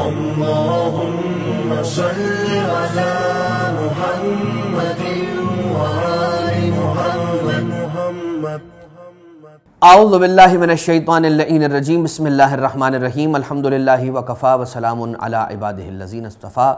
اللهم صل على محمد وآل محمد أعوذ بالله من الشیطان اللعین الرجیم بسم اللہ الرحمن الرحیم الحمدللہ وکفا وسلام علی عباده الذین اصطفى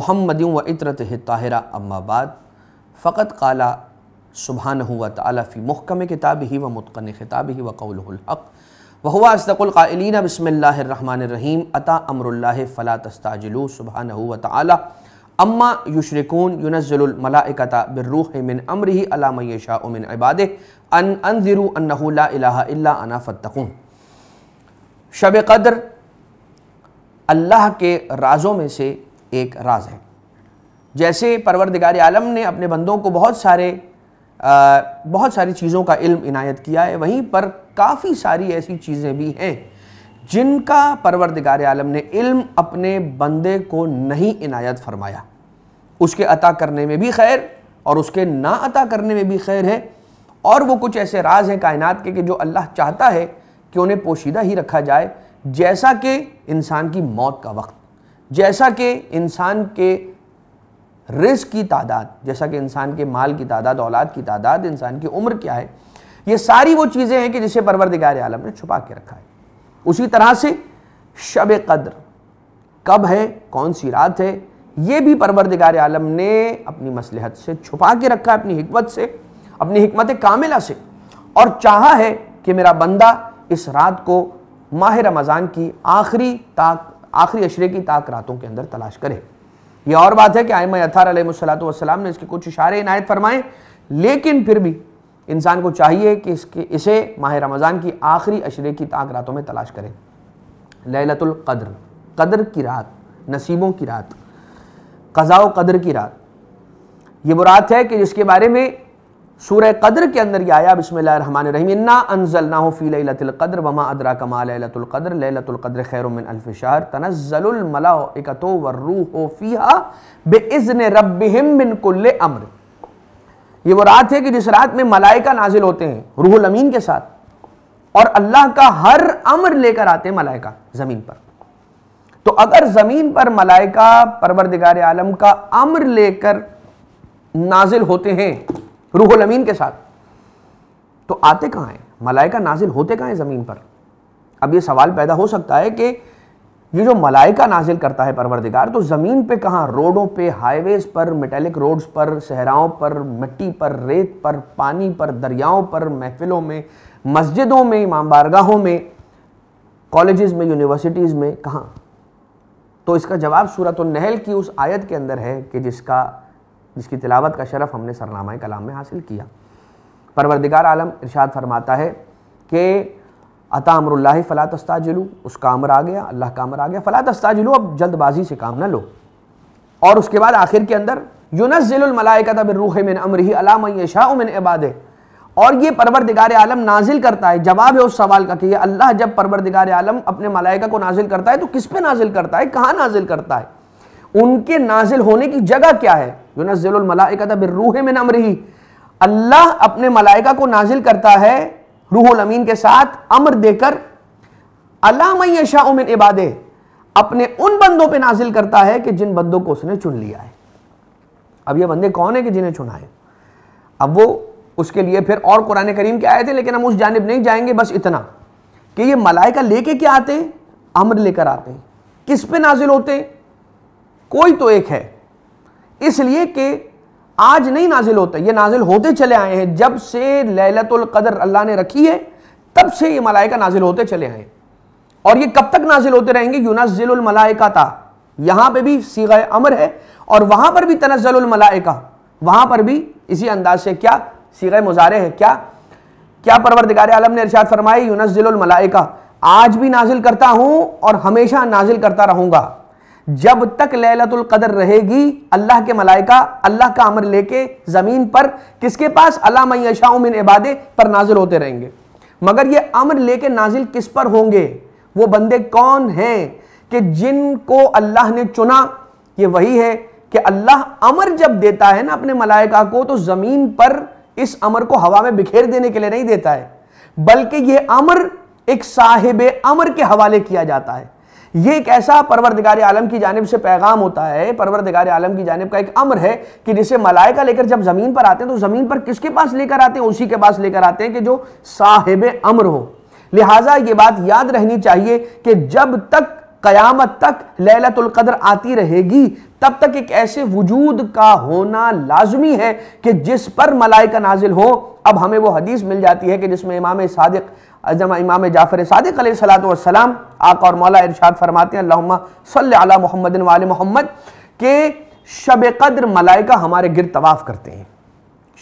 محمد و عطرته الطاہرہ اما بعد فقط قال سبحانہ و تعالی فی محکم کتابہ و متقن خطابہ و قوله الحق वहुआ असदकुल्क़ालीन बसमीम अता अमरल्ला फ़ला तस्ताजलू सुबह वाली अम्मा युशरकून युनज़लमलाकता बिर्रूह मिन अमरी अलामयशाह मिन इबाद अन अनज़िरु अन्ना अना शब कदर अल्लाह के राज़ों में से एक राज है जैसे परवरदिगार आलम ने अपने बंदों को बहुत सारे आ, बहुत सारी चीज़ों का इल्म इनायत किया है वहीं पर काफ़ी सारी ऐसी चीज़ें भी हैं जिनका परवरदिगार आलम ने इल्म अपने बंदे को नहीं इनायत फरमाया उसके अता करने में भी खैर और उसके ना अता करने में भी खैर है और वो कुछ ऐसे राज हैं कायनात के कि जो अल्लाह चाहता है कि उन्हें पोशीदा ही रखा जाए जैसा कि इंसान की मौत का वक्त जैसा कि इंसान के रिस्क की तादाद जैसा कि इंसान के माल की तादाद औलाद की तादाद इंसान की उम्र क्या है ये सारी वो चीज़ें हैं कि जिसे परवरदिगार आलम ने छुपा के रखा है उसी तरह से शब कद्र कब है कौन सी रात है ये भी परवरदिगार आलम ने अपनी मसलहत से छुपा के रखा है अपनी हमत से अपनी हमत कामिला से और चाह है कि मेरा बंदा इस रात को माह रमज़ान की आखिरी ताक आखिरी अशरे की ताक रातों के अंदर तलाश करे यह और बात है कि आयम अथार सलाम ने इसके कुछ इशारे इनायत फरमाए लेकिन फिर भी इंसान को चाहिए कि इसके इसे माह रमज़ान की आखिरी अशरे की ताक रातों में तलाश करें लैलतुल कद्र कदर की रात नसीबों की रात कज़ा कदर की रात ये वो रात है कि जिसके बारे में सूर कदर के अंदर यह आया बसमान रहीम ना अनजल ना हो फ़ी लतिलकद्र वमा अदरा कमा लतिलकद्र लतिलकद्र खैरमिन अल्फ़िशार तनज़लमला इकतो वर्रू हो फ़ीहा बेज़न रब बिन कुल्ले अम्र ये वो रात है कि जिस रात में मलाइका नाजिल होते हैं रूहुल अमीन के साथ और अल्लाह का हर अमर लेकर आते हैं मलाइका ज़मीन पर तो अगर ज़मीन पर मलाइका परवरदिगार आलम का अमर लेकर नाजिल होते हैं रूहुल अमीन के साथ तो आते कहां हैं मलाइका नाजिल होते कहां हैं ज़मीन पर अब ये सवाल पैदा हो सकता है कि ये जो मलाइका नाजिल करता है परवरदिगार तो ज़मीन पे कहाँ रोडों पे हाईवेज़ पर मेटेलिक रोड्स पर सहराओं पर मिट्टी पर रेत पर पानी पर दरियाओं पर महफिलों में मस्जिदों में इमाम बारगाहों में कॉलेजेस में यूनिवर्सिटीज़ में कहाँ तो इसका जवाब सूरत नहल की उस आयत के अंदर है कि जिसका जिसकी तिलावत का शरफ हमने सरनामा कलाम में हासिल किया परवरदिगार आलम इरशाद फरमाता है कि अता अमरुल्ला फ़ला तस्ताजलू उसका अमर आ गया अल्लाह का अमर आ गया फ़ला तस्ताजलू अब जल्दबाजी से काम ना लो और उसके बाद आखिर के अंदर यूनज़िलमलाइका तब रूह मिन अमर ही अलाम शाह मिन इबाद और ये परवरदिगार आलम नाजिल करता है जवाब है उस सवाल का कि ये अल्लाह जब परवरदिगार आलम अपने मलाइका को नाजिल करता है तो किस पे नाजिल करता है कहाँ नाजिल करता है उनके नाजिल होने की जगह क्या है यूनज़िलमलाइका तब रूह मिन अमर ही अल्लाह अपने मलाइका को नाजिल करता है रूहुल अमीन के साथ अमर देकर अलामयशा उमिन इबादे अपने उन बंदों पे नाजिल करता है कि जिन बंदों को उसने चुन लिया है अब ये बंदे कौन है कि जिन्हें चुना है अब वो उसके लिए फिर और कुरान करीम के आए थे लेकिन हम उस जानब नहीं जाएंगे बस इतना कि ये मलाइका लेके क्या आते हैं अमर लेकर आते हैं किस पे नाजिल होते हैं कोई तो एक है इसलिए कि आज नहीं नाजिल होता ये नाजिल होते चले आए हैं जब से लहलतुल कदर अल्लाह ने रखी है तब से ये मलाइका नाजिल होते चले आए और ये कब तक नाजिल होते रहेंगे यूनाजिल मलाइका था यहां पे भी सीगा अमर है और वहां पर भी तनजल मलाइका वहां पर भी इसी अंदाज से क्या सीगा मुजारे है क्या क्या परवरदिगार आलम ने इरशाद फरमाई यूनाजिल मलाइका आज भी नाजिल करता हूं और हमेशा नाजिल करता रहूंगा जब तक लैलतुल कदर रहेगी अल्लाह के मलाइका अल्लाह का अमर लेके ज़मीन पर किसके पास अलामशाउमिन इबादे पर नाजिल होते रहेंगे मगर ये अमर लेके नाजिल किस पर होंगे वो बंदे कौन हैं कि जिनको अल्लाह ने चुना ये वही है कि अल्लाह अमर जब देता है ना अपने मलाइका को तो ज़मीन पर इस अमर को हवा में बिखेर देने के लिए नहीं देता है बल्कि यह अमर एक साहिब अमर के हवाले किया जाता है ये एक ऐसा परवरदिगार आलम की जानब से पैगाम होता है परवरदिगार आलम की जानब का एक अमर है कि जिसे मलाइका लेकर जब ज़मीन पर आते हैं तो ज़मीन पर किसके पास लेकर आते हैं उसी के पास लेकर आते हैं कि जो साहिब अमर हो लिहाजा ये बात याद रहनी चाहिए कि जब तक कयामत तक लैलतुल कदर आती रहेगी तब तक एक ऐसे वजूद का होना लाजमी है कि जिस पर मलाइका नाजिल हो अब हमें वो हदीस मिल जाती है कि जिसमें इमाम सादिक इमाम जाफ़र सादिक सलाम आका और मौला इरशाद फरमाते हैं अल्लाह मोहम्मद मोहम्मद के शब कद्र मलाइका हमारे गिर तवाफ़ करते हैं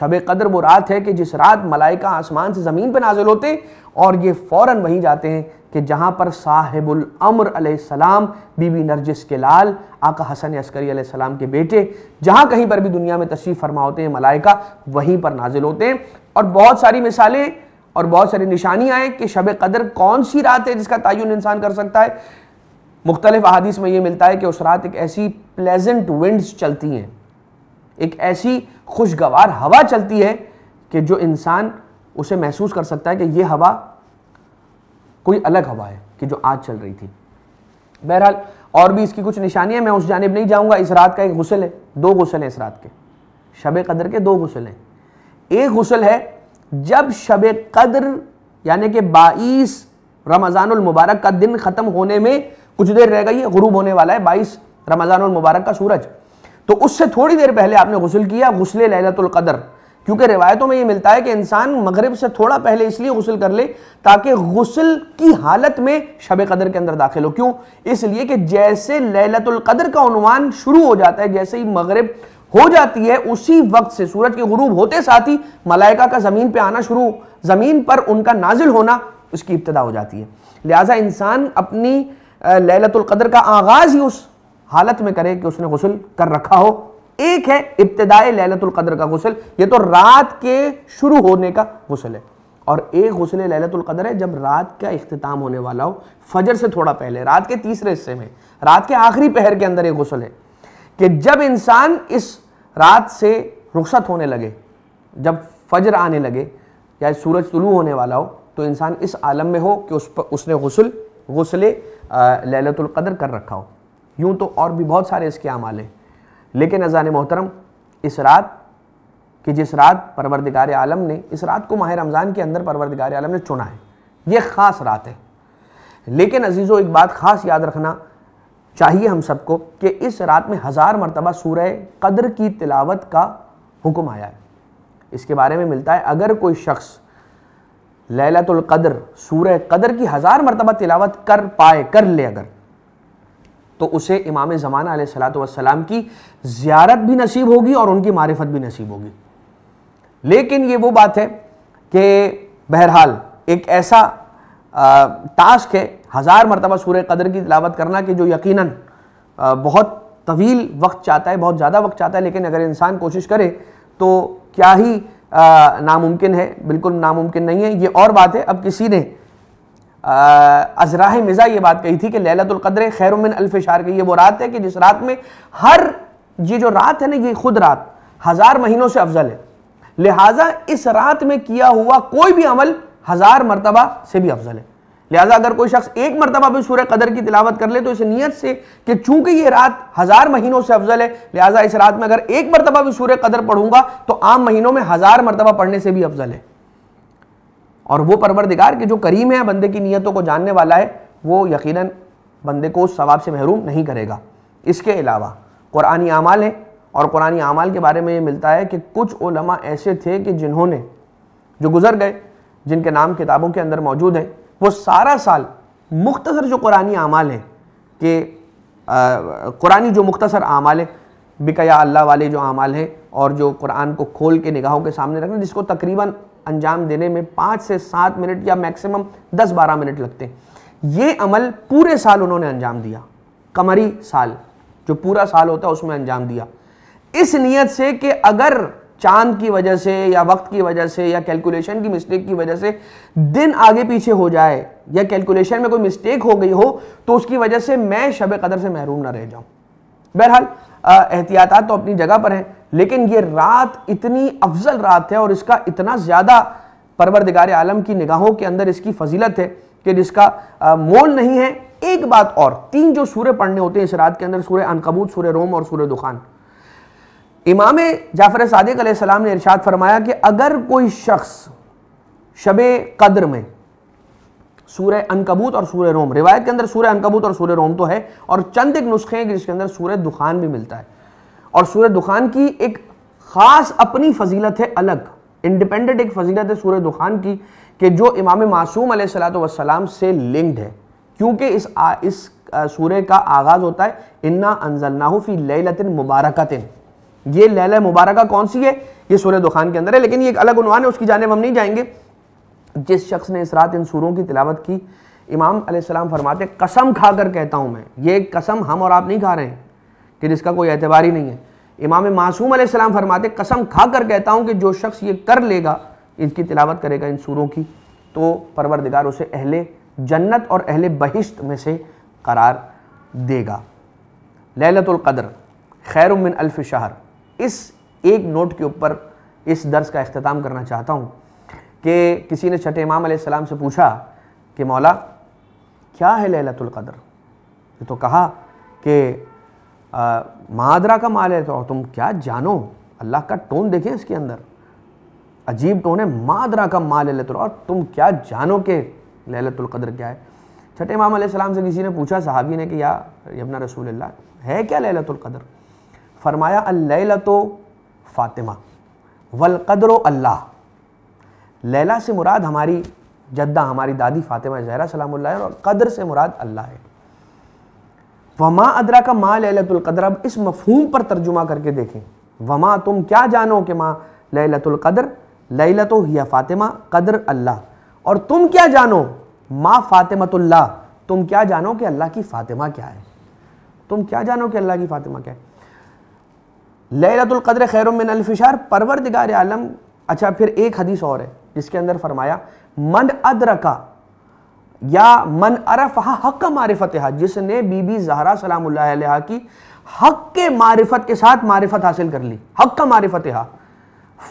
शब कदर वो रात है कि जिस रात मलाइका आसमान से ज़मीन पर नाजिल होते और ये फ़ौर वहीं जाते हैं कि जहाँ पर साहिबुल अमर सलाम बीबी नरजिस के लाल आका हसन अस्करी सलाम के बेटे जहाँ कहीं पर भी दुनिया में तशरीफ़ फरमा होते हैं मलाइका वहीं पर नाजिल होते हैं और बहुत सारी मिसालें और बहुत सारी निशानियाँ हैं कि शब कदर कौन सी रात है जिसका तयन इंसान कर सकता है मुख्तलिफ अहादीस में ये मिलता है कि उस रात एक ऐसी प्लेजेंट विंड्स चलती हैं एक ऐसी खुशगवार हवा चलती है कि जो इंसान उसे महसूस कर सकता है कि ये हवा कोई अलग हवा है कि जो आज चल रही थी बहरहाल और भी इसकी कुछ निशानियां मैं उस जानब नहीं जाऊंगा इस रात का एक गुसल है दो गुसल है इस रात के शब कदर के दो गुसल हैं एक गुसल है जब शब कदर यानी कि बाईस रमज़ानमबारक का दिन ख़त्म होने में कुछ देर रह गई है गुरूब होने वाला है बाईस रमज़ानमबारक का सूरज तो उससे थोड़ी देर पहले आपने गुसल किया गसल लहलतुल्कदर क्योंकि रिवायतों में ये मिलता है कि इंसान मगरब से थोड़ा पहले इसलिए गसल कर ले ताकि गसल की हालत में शब कदर के अंदर दाखिल हो क्यों इसलिए कि जैसे कदर का अनुमान शुरू हो जाता है जैसे ही मगरब हो जाती है उसी वक्त से सूरज के गुरूब होते साथ ही मलाइका का ज़मीन पर आना शुरू ज़मीन पर उनका नाजिल होना उसकी इब्तदा हो जाती है लिहाजा इंसान अपनी ललतुल्कदर का आगाज़ ही उस हालत में करे कि उसने गसल कर रखा हो एक है इब्तदाई कदर का गुसल ये तो रात के शुरू होने का गसल है और एक लैलतुल कदर है जब रात का अख्ताम होने वाला हो फजर से थोड़ा पहले रात के तीसरे हिस्से में रात के आखिरी पहर के अंदर एक गुसल है कि जब इंसान इस रात से रुखसत होने लगे जब फजर आने लगे या सूरज तुलू होने वाला हो तो इंसान इस आलम में हो कि उस पर उसने गसल लैलतुल कदर कर रखा हो यूँ तो और भी बहुत सारे इसके अमाल हैं लेकिन अजान मोहतरम इस रात कि जिस रात परवरदिगार आलम ने इस रात को माह रमज़ान के अंदर परवरदिगार आलम ने चुना है ये ख़ास रात है लेकिन अजीज़ों एक बात ख़ास याद रखना चाहिए हम सबको कि इस रात में हज़ार मरतबा सूर कदर की तिलावत का हुक्म आया है इसके बारे में मिलता है अगर कोई शख्स कदर सूरह कदर की हज़ार मरतबा तिलावत कर पाए कर ले अगर तो उसे इमाम ज़माना सलातम की ज़्यारत भी नसीब होगी और उनकी मारफत भी नसीब होगी लेकिन ये वो बात है कि बहरहाल एक ऐसा टास्क है हज़ार मरतबा सूर कदर की तलावत करना कि जो यकीन बहुत तवील वक्त चाहता है बहुत ज़्यादा वक्त चाहता है लेकिन अगर इंसान कोशिश करे तो क्या ही नामुमकिन है बिल्कुल नामुमकिन नहीं है ये और बात है अब किसी ने अजरा मिज़ा ये बात कही थी कि लहलतुल्कद्र खैरमिन अल्फ़ार की ये वो रात है कि जिस रात में हर ये जो रात है ना ये खुद रात हज़ार महीनों से अफजल है लिहाजा इस रात में किया हुआ कोई भी अमल हज़ार मरतबा से भी अफजल है लिहाजा अगर कोई शख्स एक मरतबा भी सूर्य कदर की तिलावत कर ले तो इस नीयत से कि चूंकि ये रात हज़ार महीनों से अफजल है लिहाजा इस रात में अगर एक मरतबा भी सूर्य कदर पढ़ूंगा तो आम महीनों में हज़ार मरतबा पढ़ने से भी अफजल है और वो परवरदिगार के जो करीम है बंदे की नीयतों को जानने वाला है वो यकीनन बंदे को उस सवाब से महरूम नहीं करेगा इसके अलावा कुरानी अमाल है और कुरानी अमाल के बारे में ये मिलता है कि कुछ ओलमा ऐसे थे कि जिन्होंने जो गुज़र गए जिनके नाम किताबों के अंदर मौजूद हैं वो सारा साल मुख्तर जो कुरानी अमाल हैं कि कुरानी जो मुख्तर अमाल हैं बिकया अल्लाह वाले जो अमाल हैं और जो कुरान को खोल के निगाहों के सामने रखना जिसको तकरीबन अंजाम देने में पाँच से सात मिनट या मैक्सिमम दस बारह मिनट लगते ये अमल पूरे साल उन्होंने अंजाम दिया कमरी साल जो पूरा साल होता है उसमें अंजाम दिया इस नीयत से कि अगर चांद की वजह से या वक्त की वजह से या कैलकुलेशन की मिस्टेक की वजह से दिन आगे पीछे हो जाए या कैलकुलेशन में कोई मिस्टेक हो गई हो तो उसकी वजह से मैं शब कदर से महरूम ना रह जाऊं बहरहाल एहतियात तो अपनी जगह पर हैं लेकिन ये रात इतनी अफजल रात है और इसका इतना ज़्यादा परवरदिगार आलम की निगाहों के अंदर इसकी फजीलत है कि जिसका मोल नहीं है एक बात और तीन जो सूर्य पढ़ने होते हैं इस रात के अंदर सूर्य अनकबूत सूर्य रोम और सूर्य दुखान इमाम जाफ़र सदक ने इरशाद फरमाया कि अगर कोई शख्स शब कद्र में सूर्य अनकबूत और सूर्य रोम रिवायत के अंदर सूर्य अनकबूत और सूर्य रोम तो है और चंद एक नुस्खे हैं जिसके अंदर सूर्य दुखान भी मिलता है और सूर्य दुखान की एक ख़ास अपनी फजीलत है अलग इंडिपेंडेंट एक फजीलत है सूर्य दुखान की कि जो इमाम मासूम सलाम से लिंक्ड है क्योंकि इस आ, इस सूर्य का आगाज़ होता है इन्ना अनजलनाहू फी लतिन मुबारकतिन ये लैला मुबारक कौन सी है ये सूर्य दुखान के अंदर है लेकिन ये एक अलग उनवान है उसकी जानब हम नहीं जाएंगे जिस शख्स ने इस रात इन सूरों की तिलावत की इमाम अलैहिस्सलाम फरमाते कसम खा कर कहता हूँ मैं ये कसम हम और आप नहीं खा रहे हैं कि जिसका कोई एतबार ही नहीं है इमाम मासूम सलाम फरमाते कसम खा कर कहता हूँ कि जो शख्स ये कर लेगा इसकी तिलावत करेगा इन सूरों की तो परवरदिगार उसे अहले जन्नत और अहले बहिश्त में से करार देगा लहलतुल्कद्र खैर मिन अल्फ शहर इस एक नोट के ऊपर इस दर्स का अख्ताम करना चाहता हूँ कि किसी ने छठे इमाम सलाम से पूछा कि मौला क्या है लहलतुल कदर ये तो कहा कि मादरा का माल है तो तुम क्या जानो अल्लाह का टोन देखें इसके अंदर अजीब टोन है मादरा का माल है और तुम क्या जानो कि लहलतुल कदर क्या है छठे इमाम सलाम से किसी ने पूछा सहाबी ने कि या यमना रसूल है क्या लहलतुल कदर फरमाया अल्लत फ़ातिमा वलकदर अल्लाह लैला से मुराद हमारी जद्दा हमारी दादी फातिमा जहरा सलामुल्ला है और कदर से मुराद अल्लाह है वमा अदरा का माँ लैलतुल्कदर अब इस मफहूम पर तर्जुमा करके देखें वमा तुम क्या जानो कि माँ लैलतुल्कदर लैलत हिया फातिमा कदर अल्लाह और तुम क्या जानो माँ फातिमतुल्ला तुम क्या जानो कि अल्लाह की फातिमा क्या है तुम क्या जानो कि अल्लाह की फातिमा क्या है लैलतुल्कदर खैर मिन अलफिशार परवरदिगार आलम अच्छा फिर एक हदीस और है जिसके अंदर फरमाया मन अदरका या मन अरफ हक मारिफत जिसने बीबी जहरा सलाम की हक के मारिफत के साथ मारिफत हासिल कर ली हक का मारिफत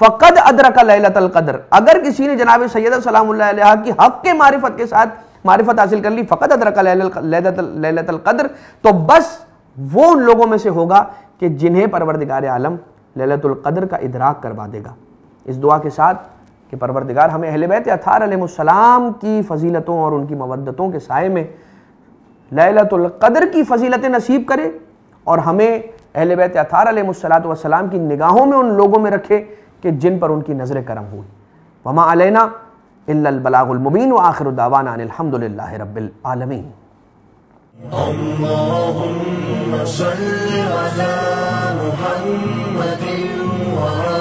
फ़कद अदरक लैलतल कदर अगर किसी ने जनाब सैयद सलाम की हक के मारिफत के साथ मारिफत हासिल कर ली फ़कद अदरक लैलतल कदर तो बस वो उन लोगों में से होगा कि जिन्हें परवरदिगार आलम लैलतुल कदर का इदराक करवा देगा इस दुआ के साथ कि परवरदिगार हमें अहल बैत अथार अलैहिस्सलाम की फजीलतों और उनकी मवदतों के साय में लैलतुल्क़द्र की फजीलत नसीब करे और हमें अहल बैत अथार अलैहिस्सलाम की निगाहों में उन लोगों में रखे कि जिन पर उनकी नज़र करम हुई वमा अलैना इल्लबलागुलमुबीन व आखिर दावाना रबालमीन اللهم صل على محمد وعلى